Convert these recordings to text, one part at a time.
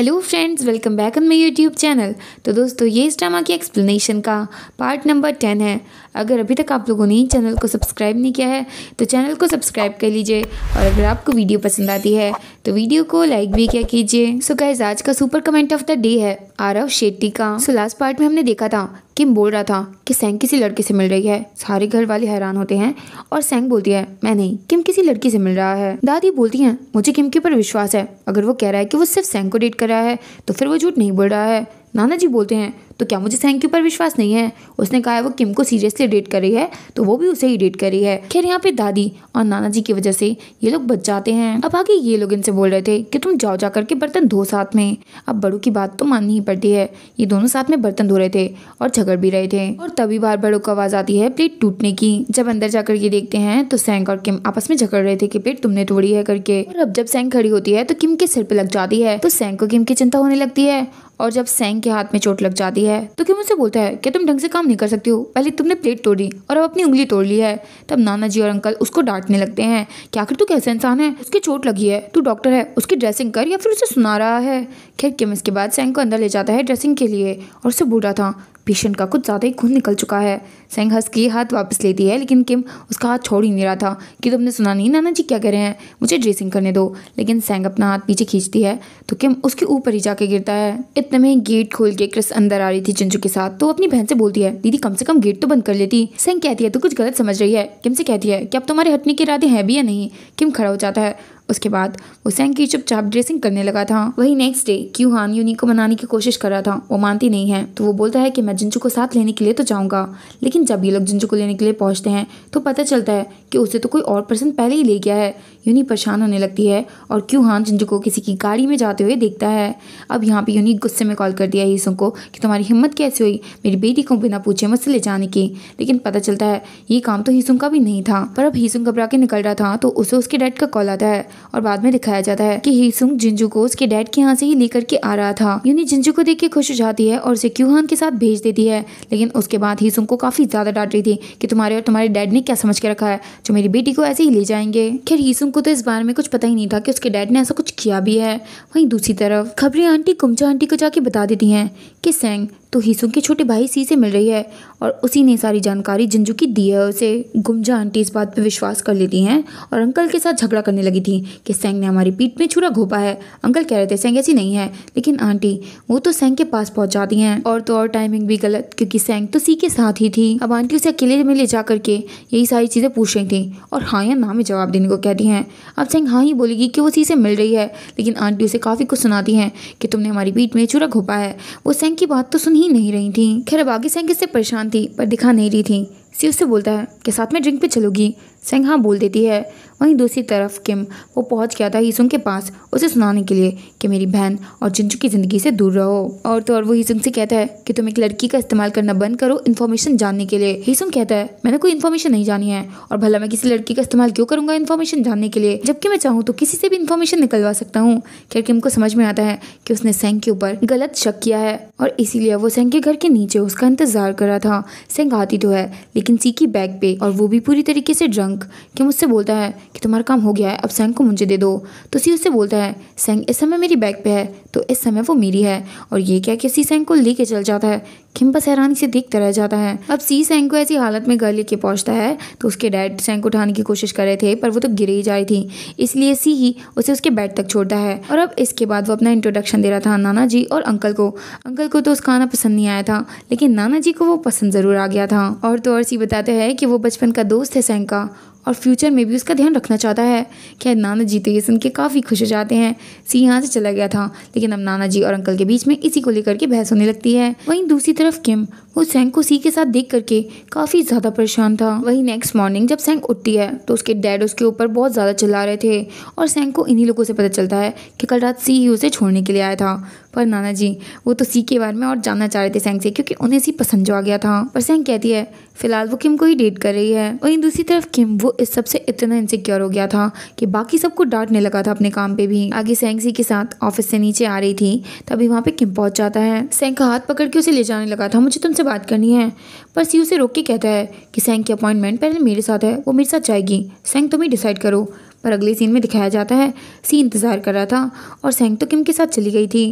hello friends welcome back on my YouTube channel तो दोस्तों ये इस ड्रामा की एक्सप्लेनेशन का पार्ट नंबर टेन है अगर अभी तक आप लोगों ने चैनल को सब्सक्राइब नहीं किया है तो चैनल को सब्सक्राइब कर लीजिए और अगर आपको वीडियो पसंद आती है तो वीडियो को लाइक भी क्या कीजिए सो so गाइज आज का super comment of the day है आरव शेट्टी का सो लास्ट पार्ट में हमने देखा था किम बोल रहा था कि सेंग किसी लड़के से मिल रही है सारे घर वाले हैरान होते हैं और सेंग बोलती है मैं नहीं किम किसी लड़की से मिल रहा है दादी बोलती हैं मुझे किम के ऊपर विश्वास है अगर वो कह रहा है कि वो सिर्फ सेंग को डेट कर रहा है तो फिर वो झूठ नहीं बोल रहा है नाना जी बोलते हैं तो क्या मुझे सैंक के ऊपर विश्वास नहीं है उसने कहा है वो किम को सीरियसली डेट करी है तो वो भी उसे ही डेट करी है खैर यहाँ पे दादी और नाना जी की वजह से ये लोग बच जाते हैं अब आगे ये लोग इनसे बोल रहे थे कि तुम जाओ जा करके बर्तन धो साथ में अब बड़ू की बात तो माननी ही पड़ती है ये दोनों साथ में बर्तन धो रहे थे और झगड़ भी रहे थे और तभी बार बड़ू को आवाज आती है प्लेट टूटने की जब अंदर जाकर ये देखते हैं तो सैंक और किम आपस में झगड़ रहे थे की प्लेट तुमने तोड़ी है करके और अब जब सैंक खड़ी होती है तो किम के सिर पर लग जाती है तो सैंक को किम की चिंता होने लगती है और जब सैंक के हाथ में चोट लग जाती है है तो क्यों मुझसे बोलता है क्या तुम ढंग से काम नहीं कर सकती हो पहले तुमने प्लेट तोड़ी और अब अपनी उंगली तोड़ ली है तब नाना जी और अंकल उसको डांटने लगते हैं क्या आखिर तू कैसा इंसान है उसकी चोट लगी है तू डॉक्टर है उसकी ड्रेसिंग कर या फिर उसे सुना रहा है खैर किम इसके बाद सैंग को अंदर ले जाता है ड्रेसिंग के लिए और उसे बूढ़ा था पेशेंट का कुछ ज़्यादा ही खून निकल चुका है सेंग हंस के हाथ वापस लेती है लेकिन किम उसका हाथ छोड़ ही नहीं रहा था कि तुमने सुना नहीं नाना जी क्या कह रहे हैं मुझे ड्रेसिंग करने दो लेकिन सेंग अपना हाथ पीछे खींचती है तो किम उसके ऊपर ही जाके गिरता है इतने में गेट खोल के क्रिस अंदर आ रही थी चिंचू के साथ तो अपनी बहन से बोलती है दीदी कम से कम गेट तो बंद कर लेती सेंग कहती है तो कुछ गलत समझ रही है किम से कहती है कि अब तुम्हारे हटने के इरादे हैं भी या नहीं किम खड़ा हो जाता है उसके बाद वो की चुपचाप ड्रेसिंग करने लगा था वही next day Kyu Han Yuni को मनाने की कोशिश कर रहा था वो मानती नहीं है तो वो बोलता है कि मैं जिंजू को साथ लेने के लिए तो जाऊँगा लेकिन जब ये लोग जिंजू को लेने के लिए पहुँचते हैं तो पता चलता है कि उसे तो कोई और पर्सन पहले ही ले गया है यूनी परेशान होने लगती है और हान जिंजू को किसी की गाड़ी में जाते हुए देखता है अब यहाँ पर यूनी गुस्से में कॉल कर दिया यीसुंग को कि तुम्हारी हिम्मत कैसे हुई मेरी बेटी को बिना पूछे मुझसे ले जाने की लेकिन पता चलता है ये काम तो हीसुंग का भी नहीं था पर अब हीसुंग घबरा के निकल रहा था तो उसे उसके डैड का कॉल आता है और बाद में दिखाया जाता है कि हीसुंग जिंजू को उसके डैड के यहाँ से ही लेकर के आ रहा था यूनि जिंजू को देख के खुश हो जाती है और उसे क्यूहान के साथ भेज देती है लेकिन उसके बाद हीसुंग को काफी ज्यादा डांट रही थी कि तुम्हारे और तुम्हारे डैड ने क्या समझ के रखा है जो मेरी बेटी को ऐसे ही ले जाएंगे खैर हीसुंग को तो इस बारे में कुछ पता ही नहीं था कि उसके डैड ने ऐसा कुछ किया भी है वही दूसरी तरफ खबरें आंटी कुमचा आंटी को जाके बता देती है कि सेंग तो हिसुंग के छोटे भाई सी से मिल रही है और उसी ने सारी जानकारी जिंजू की दी है उसे गुमजा आंटी इस बात पर विश्वास कर लेती हैं और अंकल के साथ झगड़ा करने लगी थी कि सेंग ने हमारी पीठ में छुरा घोपा है अंकल कह रहे थे सेंग ऐसी नहीं है लेकिन आंटी वो तो सेंग के पास पहुंच जाती हैं और तो और टाइमिंग भी गलत क्योंकि सेंग तो सी के साथ ही थी अब आंटी उसे अकेले में ले जा करके यही सारी चीज़ें पूछ रही थी और हाँ या ना में जवाब देने को कहती हैं अब सेंग हाँ ही बोलेगी कि वो सी से मिल रही है लेकिन आंटी उसे काफ़ी कुछ सुनाती हैं कि तुमने हमारी पीठ में छुरा घोपा है वो सेंग की बात तो सुनी ही नहीं रही थी खैर बागी आगे से इससे परेशान थी पर दिखा नहीं रही थी सी से बोलता है कि साथ में ड्रिंक पे चलोगी सेंग हाँ बोल देती है वहीं दूसरी तरफ किम वो पहुंच गया था हीसुंग के पास उसे सुनाने के लिए कि मेरी बहन और जिंजू की ज़िंदगी से दूर रहो और तो और वो हीसुंग से कहता है कि तुम एक लड़की का इस्तेमाल करना बंद करो इन्फॉर्मेशन जानने के लिए हीसुंग कहता है मैंने कोई इन्फॉर्मेशन नहीं जानी है और भला मैं किसी लड़की का इस्तेमाल क्यों करूंगा इन्फॉर्मेशन जानने के लिए जबकि मैं चाहूँ तो किसी से भी इन्फॉर्मेशन निकलवा सकता हूँ खैर किम को समझ में आता है कि उसने सेंग के ऊपर गलत शक किया है और इसीलिए वो सेंग के घर के नीचे उसका इंतजार कर रहा था सेंग आती तो है लेकिन सीखी बैग पे और वो भी पूरी तरीके से ड्रंक शंख क्यों मुझसे बोलता है कि तुम्हारा काम हो गया है अब सैंग को मुझे दे दो तो सी उससे बोलता है सैंग इस समय मेरी बैग पे है तो इस समय वो मेरी है और ये क्या कि सी सैंग को लेके चल जाता है किम बस हैरानी से देखता रह जाता है अब सी सैंग को ऐसी हालत में घर लेके पहुंचता है तो उसके डैड सैंग को उठाने की कोशिश कर रहे थे पर वो तो गिर ही जा रही थी इसलिए सी ही उसे उसके बेड तक छोड़ता है और अब इसके बाद वो अपना इंट्रोडक्शन दे रहा था नाना जी और अंकल को अंकल को तो उसका आना पसंद नहीं आया था लेकिन नाना जी को वो पसंद ज़रूर आ गया था और तो और सी बताते हैं कि वो बचपन का दोस्त है सैंग का और फ्यूचर में भी उसका ध्यान रखना चाहता है खैर नाना जी तो ये सुन के काफ़ी खुश हो जाते हैं सी यहाँ से चला गया था लेकिन अब नाना जी और अंकल के बीच में इसी को लेकर के बहस होने लगती है वहीं दूसरी तरफ किम वो सेंग को सी के साथ देख करके काफ़ी ज़्यादा परेशान था वही नेक्स्ट मॉर्निंग जब सेंग उठती है तो उसके डैड उसके ऊपर बहुत ज़्यादा चिल्ला रहे थे और सेंग को इन्हीं लोगों से पता चलता है कि कल रात सी ही उसे छोड़ने के लिए आया था पर नाना जी वो तो सी के बारे में और जानना चाह रहे थे सेंग से क्योंकि उन्हें सी पसंद जो आ गया था पर सेंग कहती है फिलहाल वो किम को ही डेट कर रही है वहीं दूसरी तरफ किम वो इस सबसे इतना इनसिक्योर हो गया था कि बाकी सबको डांटने लगा था अपने काम पे भी आगे सेंग सी के साथ ऑफिस से नीचे आ रही थी तभी वहाँ पे किम पहुंच जाता है सेंग का हाथ पकड़ के उसे ले जाने लगा था मुझे तुमसे से बात करनी है पर सी उसे रोक के कहता है कि सेंग की अपॉइंटमेंट पहले मेरे साथ है वो मेरे साथ जाएगी सेंग तुम्हें डिसाइड करो पर अगले सीन में दिखाया जाता है सी इंतज़ार कर रहा था और सेंग तो किम के साथ चली गई थी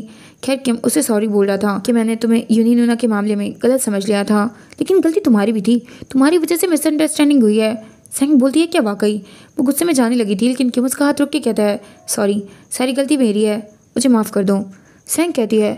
खैर किम उसे सॉरी बोल रहा था कि मैंने तुम्हें यूनी नूना के मामले में गलत समझ लिया था लेकिन गलती तुम्हारी भी थी तुम्हारी वजह से मिसअंडरस्टैंडिंग हुई है सेंग बोलती है क्या वाकई वो गुस्से में जाने लगी थी लेकिन किम उसका हाथ रोक के कहता है सॉरी सारी गलती मेरी है मुझे माफ़ कर दो सेंग कहती है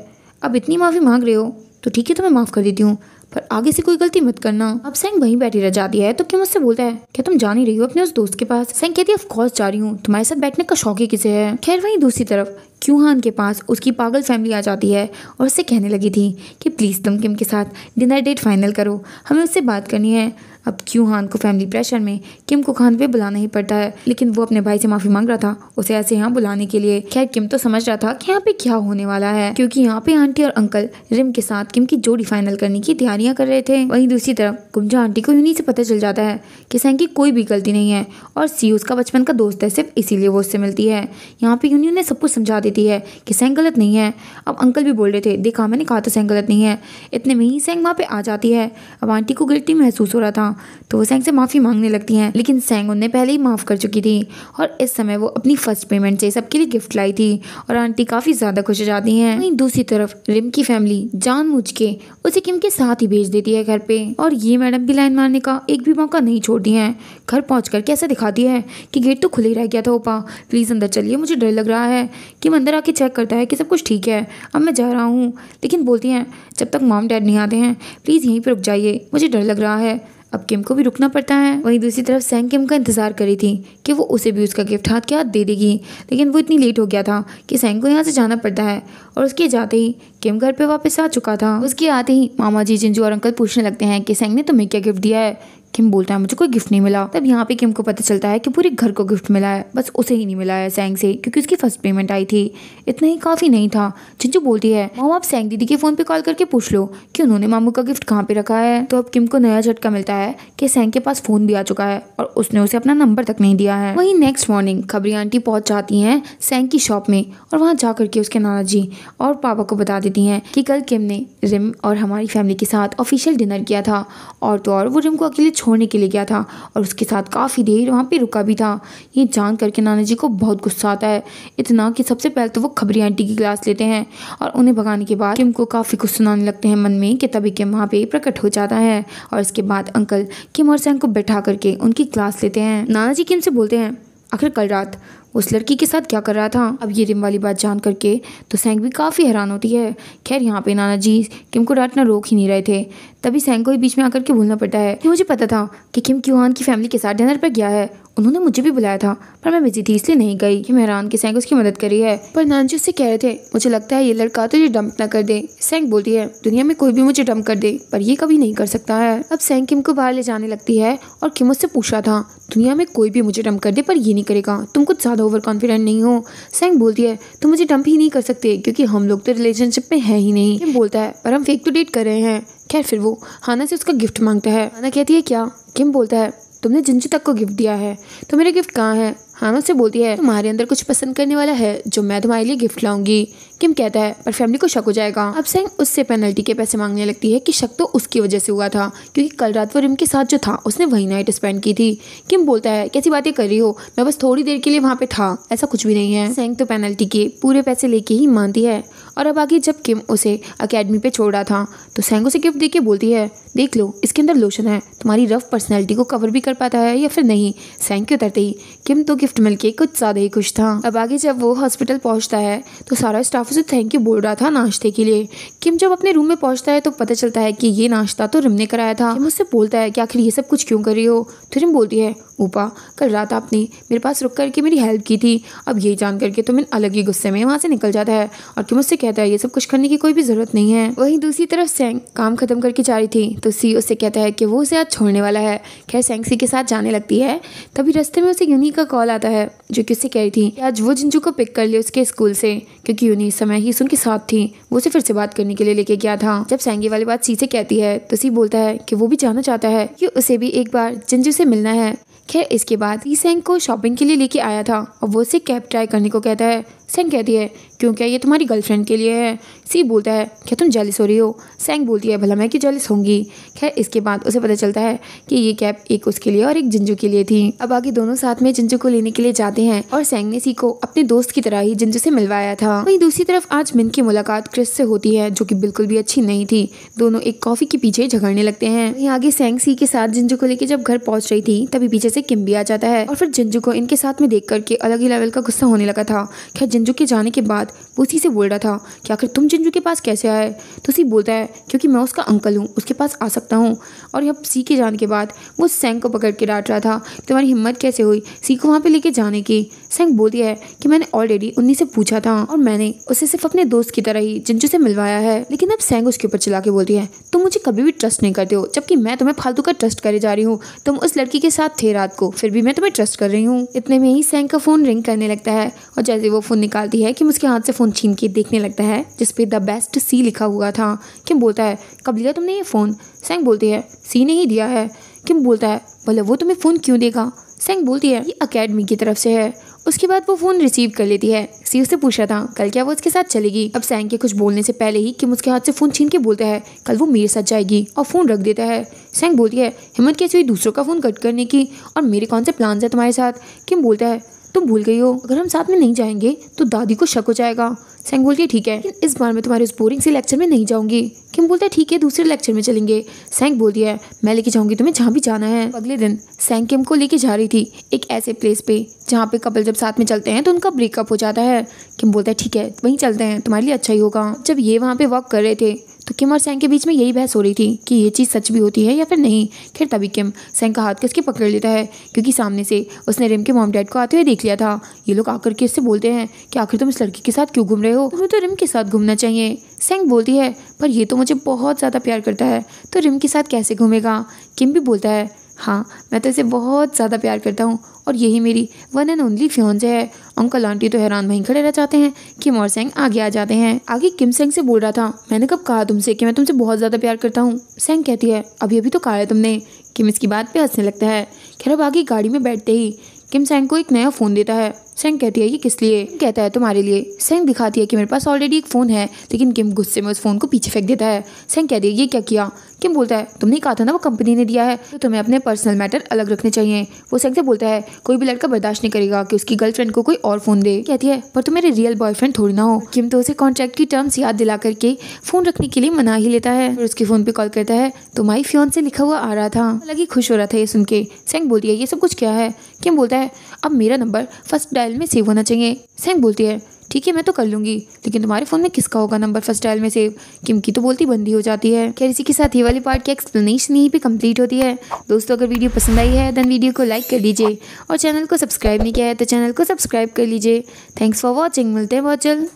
अब इतनी माफ़ी मांग रहे हो तो ठीक है तो मैं माफ़ कर देती हूँ पर आगे से कोई गलती मत करना अब सैंग वहीं बैठी रह जाती है तो क्यों मुझसे बोलता है क्या तुम जा नहीं रही हो अपने उस दोस्त के पास सैंग कहती है ऑफकोर्स जा रही हूँ तुम्हारे साथ बैठने का शौक ही किसे है खैर वहीं दूसरी तरफ क्यूहान के पास उसकी पागल फैमिली आ जाती है और उससे कहने लगी थी कि प्लीज़ तुम किम के साथ डिनर डेट फाइनल करो हमें उससे बात करनी है अब क्यों खान को फैमिली प्रेशर में किम को खान पे बुलाना ही पड़ता है लेकिन वो अपने भाई से माफी मांग रहा था उसे ऐसे यहाँ बुलाने के लिए खैर किम तो समझ रहा था कि यहाँ पे क्या होने वाला है क्योंकि यहाँ पे आंटी और अंकल रिम के साथ किम की जोड़ी फाइनल करने की तैयारियां कर रहे थे वहीं दूसरी तरफ गुमजा आंटी को यूनि से पता चल जाता है कि सैन की कोई भी गलती नहीं है और सी उसका बचपन का दोस्त है सिर्फ इसीलिए वो उससे मिलती है यहाँ पे यूनि ने सब कुछ समझा देती है कि सैन गलत नहीं है अब अंकल भी बोल रहे थे देखा मैंने कहा तो सैन गलत नहीं है इतने में ही सैंग वहाँ पे आ जाती है अब आंटी को गलती महसूस हो रहा था था तो सैंग से माफ़ी मांगने लगती हैं लेकिन सैंग उन्हें पहले ही माफ़ कर चुकी थी और इस समय वो अपनी फर्स्ट पेमेंट से सबके लिए गिफ्ट लाई थी और आंटी काफ़ी ज़्यादा खुश हो जाती हैं वहीं दूसरी तरफ रिम की फैमिली जानबूझ के उसे किम के साथ ही भेज देती है घर पर और ये मैडम भी लाइन मारने का एक भी मौका नहीं छोड़ती हैं घर पहुँच कर कैसे दिखाती है कि गेट तो खुले रह गया था ओपा प्लीज़ अंदर चलिए मुझे डर लग रहा है किम अंदर आके चेक करता है कि सब कुछ ठीक है अब मैं जा रहा हूँ लेकिन बोलती हैं जब तक मॉम डैड नहीं आते हैं प्लीज़ यहीं पर रुक जाइए मुझे डर लग रहा है अब किम को भी रुकना पड़ता है वहीं दूसरी तरफ सैंग किम का इंतज़ार कर रही थी कि वो उसे भी उसका गिफ्ट हाथ के हाथ दे देगी लेकिन वो इतनी लेट हो गया था कि सैंग को यहाँ से जाना पड़ता है और उसके जाते ही किम घर पे वापस आ चुका था उसके आते ही मामा जी जिंजू और अंकल पूछने लगते हैं कि सैंग ने तुम्हें क्या गिफ्ट दिया है किम बोलता है मुझे कोई गिफ्ट नहीं मिला तब यहाँ पे किम को पता चलता है कि पूरे घर को गिफ्ट मिला है बस उसे ही नहीं मिला है सैंग से क्योंकि उसकी फर्स्ट पेमेंट आई थी इतना ही काफ़ी नहीं था चिंजू बोलती है मामू आप सैंग दीदी के फ़ोन पे कॉल करके पूछ लो कि उन्होंने मामू का गिफ्ट कहाँ पे रखा है तो अब किम को नया झटका मिलता है कि सैंग के पास फ़ोन भी आ चुका है और उसने उसे अपना नंबर तक नहीं दिया है वहीं नेक्स्ट मॉर्निंग खबरी आंटी पहुँच जाती हैं सैंग की शॉप में और वहाँ जा करके उसके नाना जी और पापा को बता देती हैं कि कल किम ने रिम और हमारी फैमिली के साथ ऑफिशियल डिनर किया था और तो और वो रिम को अकेले छोड़ने के लिए गया था और उसके साथ काफ़ी देर वहाँ पे रुका भी था ये जान करके नाना जी को बहुत गुस्सा आता है इतना कि सबसे पहले तो वो खबरी आंटी की क्लास लेते हैं और उन्हें भगाने के बाद किम को काफ़ी कुछ सुनाने लगते हैं मन में कि तभी किम वहाँ पे प्रकट हो जाता है और इसके बाद अंकल किम और सैन को बैठा करके उनकी क्लास लेते हैं नाना जी किम से बोलते हैं आखिर कल रात उस लड़की के साथ क्या कर रहा था अब ये रिम वाली बात जान करके तो सैंग भी काफ़ी हैरान होती है खैर यहाँ पे नाना जी किम को डांटना रोक ही नहीं रहे थे तभी सैंग को बीच में आकर के भूलना पड़ता है कि मुझे पता था कि किम क्यूहान की फैमिली के साथ डिनर पर गया है उन्होंने मुझे भी बुलाया था पर मैं बिजी थी इसलिए नहीं गई कि मेहरान के सैंग उसकी मदद करी है पर नानजी उससे कह रहे थे मुझे लगता है ये लड़का तो ये डंप ना कर दे सैंग बोलती है दुनिया में कोई भी मुझे डंप कर दे पर ये कभी नहीं कर सकता है अब सैंग किम को बाहर ले जाने लगती है और किम उससे पूछा था दुनिया में कोई भी मुझे डंप कर दे पर ये नहीं करेगा तुम कुछ ज़्यादा ओवर कॉन्फिडेंट नहीं हो सैंग बोलती है तुम मुझे डंप ही नहीं कर सकते क्योंकि हम लोग तो रिलेशनशिप में है ही नहीं बोलता है पर हम फेक तो डेट कर रहे हैं खैर फिर वो हाना से उसका गिफ्ट मांगता है हाना कहती है क्या किम बोलता है तुमने जिनजी तक को गिफ्ट दिया है तो मेरा गिफ्ट कहाँ है हाना उससे बोलती है तुम्हारे अंदर कुछ पसंद करने वाला है जो मैं तुम्हारे लिए गिफ्ट लाऊंगी किम कहता है पर फैमिली को शक हो जाएगा अब सेंग उससे पेनल्टी के पैसे मांगने लगती है कि शक तो उसकी वजह से हुआ था क्योंकि कल रात वो रिम के साथ जो था उसने वही नाइट स्पेंड की थी किम बोलता है कैसी बातें कर रही हो मैं बस थोड़ी देर के लिए वहाँ पे था ऐसा कुछ भी नहीं है सेंग तो पेनल्टी के पूरे पैसे लेके ही मानती है और अब आगे जब किम उसे अकेडमी पे छोड़ रहा था तो सैंग उसे गिफ्ट देके बोलती है देख लो इसके अंदर लोशन है तुम्हारी रफ पर्सनैलिटी को कवर भी कर पाता है या फिर नहीं सेंग के उतरते ही किम तो गिफ्ट मिलके कुछ ज़्यादा ही खुश था अब आगे जब वो हॉस्पिटल पहुंचता है तो सारा स्टाफ उसे थैंक यू बोल रहा था नाश्ते के लिए किम जब अपने रूम में पहुँचता है तो पता चलता है कि ये नाश्ता तो रिम ने कराया था किम उससे बोलता है कि आखिर ये सब कुछ क्यों कर रही हो तो रिम बोलती है ऊपा कल रात आपने मेरे पास रुक करके मेरी हेल्प की थी अब ये जान करके तो मैं अलग ही गुस्से में वहाँ से निकल जाता है और क्यों मुझसे कहता है ये सब कुछ करने की कोई भी ज़रूरत नहीं है वहीं दूसरी तरफ सेंग काम ख़त्म करके जा रही थी तो सी उससे कहता है कि वो उसे आज छोड़ने वाला है खैर सेंग सी के साथ जाने लगती है तभी रस्ते में उसे यूनी का कॉल आता है जो कि उससे कह रही थी कि आज वो जिंजू को पिक कर लिया उसके स्कूल से क्योंकि यूनी इस समय ही उनके साथ थी वो उसे फिर से बात करने के लिए लेके गया था जब सेंगे वाली बात सी से कहती है तो सी बोलता है कि वो भी जाना चाहता है कि उसे भी एक बार जिंजू से मिलना है खैर इसके बाद ईसेंग को शॉपिंग के लिए लेके आया था और वो उसे कैब ट्राई करने को कहता है सेंग कहती है क्यों क्या ये तुम्हारी गर्लफ्रेंड के लिए है सी बोलता है क्या तुम जेलिस हो रही हो सेंग बोलती है भला मैं क्यों जेलिस होंगी खैर इसके बाद उसे पता चलता है कि ये कैब एक उसके लिए और एक जिंजू के लिए थी अब आगे दोनों साथ में जिंजू को लेने के लिए जाते हैं और सेंग ने सी को अपने दोस्त की तरह ही जिंजू से मिलवाया था वही दूसरी तरफ आज मिन की मुलाकात क्रिस से होती है जो की बिल्कुल भी अच्छी नहीं थी दोनों एक कॉफी के पीछे झगड़ने लगते हैं वही आगे सेंग सी के साथ जिंजू को लेकर जब घर पहुंच रही थी तभी पीछे से किम भी आ जाता है और फिर जिंजू को इनके साथ में देख करके अलग ही लेवल का गुस्सा होने लगा था खैर जिंजू के जाने के बाद वो उसी से बोल रहा था कि आखिर तुम जिंजू के पास कैसे आए तो उसी बोलता है क्योंकि मैं उसका अंकल हूँ उसके पास आ सकता हूँ और अब सी के जाने के बाद वो सेंग को पकड़ के डांट रहा था तुम्हारी हिम्मत कैसे हुई सी को वहाँ पर लेके जाने की सेंग बोल दिया है कि मैंने ऑलरेडी उन्नी से पूछा था और मैंने उसे सिर्फ अपने दोस्त की तरह ही जिंजू से मिलवाया है लेकिन अब सेंग उसके ऊपर चला के बोलती है तुम मुझे कभी भी ट्रस्ट नहीं करते हो जबकि मैं तुम्हें फालतू का ट्रस्ट करे जा रही हूँ तुम उस लड़की के साथ थे रात को फिर भी मैं तुम्हें ट्रस्ट कर रही हूँ इतने में ही सेंग का फ़ोन रिंग करने लगता है और जैसे वो फ़ोन निकालती है कि उसके हाथ से फ़ोन छीन के देखने लगता है जिस पे द बेस्ट सी लिखा हुआ था किम बोलता है कब लिया तुमने ये फ़ोन सेंग बोलती है सी ने ही दिया है किम बोलता है भले वो तुम्हें फ़ोन क्यों देगा सेंग बोलती है ये अकेडमी की तरफ से है उसके बाद वो फ़ोन रिसीव कर लेती है सी उससे पूछा था कल क्या वो उसके साथ चलेगी अब सेंग के कुछ बोलने से पहले ही किम उसके हाथ से फ़ोन छीन के बोलता है कल वो मेरे साथ जाएगी और फ़ोन रख देता है सेंग बोलती है हिम्मत कैसे हुई दूसरों का फ़ोन कट करने की और मेरे कौन से प्लान्स हैं तुम्हारे साथ किम बोलता है तुम भूल गई हो अगर हम साथ में नहीं जाएंगे तो दादी को शक हो जाएगा सैंग बोलती है ठीक है लेकिन इस बार मैं तुम्हारे उस बोरिंग से लेक्चर में नहीं जाऊंगी किम बोलता है ठीक है दूसरे लेक्चर में चलेंगे सैंग बोलती है मैं लेके जाऊंगी तुम्हें जहाँ भी जाना है अगले दिन सैंग किम को लेके जा रही थी एक ऐसे प्लेस पे जहाँ पे कपल जब साथ में चलते हैं तो उनका ब्रेकअप हो जाता है किम बोलता है ठीक है वहीं चलते हैं तुम्हारे लिए अच्छा ही होगा जब ये वहाँ पे वॉक कर रहे थे तो किम और सैंग के बीच में यही बहस हो रही थी कि ये चीज़ सच भी होती है या फिर नहीं खैर तभी किम सैंग का हाथ किसके पकड़ लेता है क्योंकि सामने से उसने रिम के मॉम डैड को आते हुए देख लिया था ये लोग आकर के उससे बोलते हैं कि आखिर तुम इस लड़की के साथ क्यों घूम रहे हो तुम्हें तो रिम के साथ घूमना चाहिए सेंग बोलती है पर ये तो मुझे बहुत ज़्यादा प्यार करता है तो रिम के साथ कैसे घूमेगा किम भी बोलता है हाँ मैं तो इसे बहुत ज़्यादा प्यार करता हूँ और यही मेरी वन एंड ओनली फ्योन्स है अंकल आंटी तो हैरान वहीं खड़े रह जाते हैं किम और सेंग आगे आ जाते हैं आगे किम सेंग से बोल रहा था मैंने कब कहा तुमसे कि मैं तुमसे बहुत ज़्यादा प्यार करता हूँ सेंग कहती है अभी अभी तो कहा है तुमने किम इसकी बात पे हंसने लगता है खैर अब आगे गाड़ी में बैठते ही किम सेंग को एक नया फ़ोन देता है सेंग कहती है ये किस लिए कहता है तुम्हारे लिए सेंग दिखाती है कि मेरे पास ऑलरेडी एक फ़ोन है लेकिन किम गुस्से में उस फ़ोन को पीछे फेंक देता है सेंग कहती है ये क्या किया किम बोलता है तुमने कहा था ना वो कंपनी ने दिया है तो तुम्हें अपने पर्सनल मैटर अलग रखने चाहिए वो सेंग से बोलता है कोई भी लड़का बर्दाश्त नहीं करेगा कि उसकी गर्लफ्रेंड को कोई और फ़ोन दे कहती है पर तुम मेरे रियल बॉयफ्रेंड थोड़ी ना हो किम तो उसे कॉन्ट्रैक्ट की टर्म्स याद दिला करके फ़ोन रखने के लिए मना ही लेता है फिर उसके फ़ोन पर कॉल करता है तुम्हारी फ्योन से लिखा हुआ आ रहा था अलग ही खुश हो रहा था ये सुन के सेंग बोलती है ये सब कुछ क्या है किम बोलता है है अब मेरा नंबर फर्स्ट डायल में सेव होना चाहिए सैम बोलती है ठीक है मैं तो कर लूँगी लेकिन तुम्हारे फ़ोन में किसका होगा नंबर फर्स्ट डायल में सेव किम की तो बोलती बंदी हो जाती है खैर इसी के साथ ये वाली पार्ट की एक्सप्लेनेशन ही पे कंप्लीट होती है दोस्तों अगर वीडियो पसंद आई है देन वीडियो को लाइक कर दीजिए और चैनल को सब्सक्राइब नहीं किया है तो चैनल को सब्सक्राइब कर लीजिए थैंक्स फॉर वॉचिंग मिलते हैं बहुत जल्द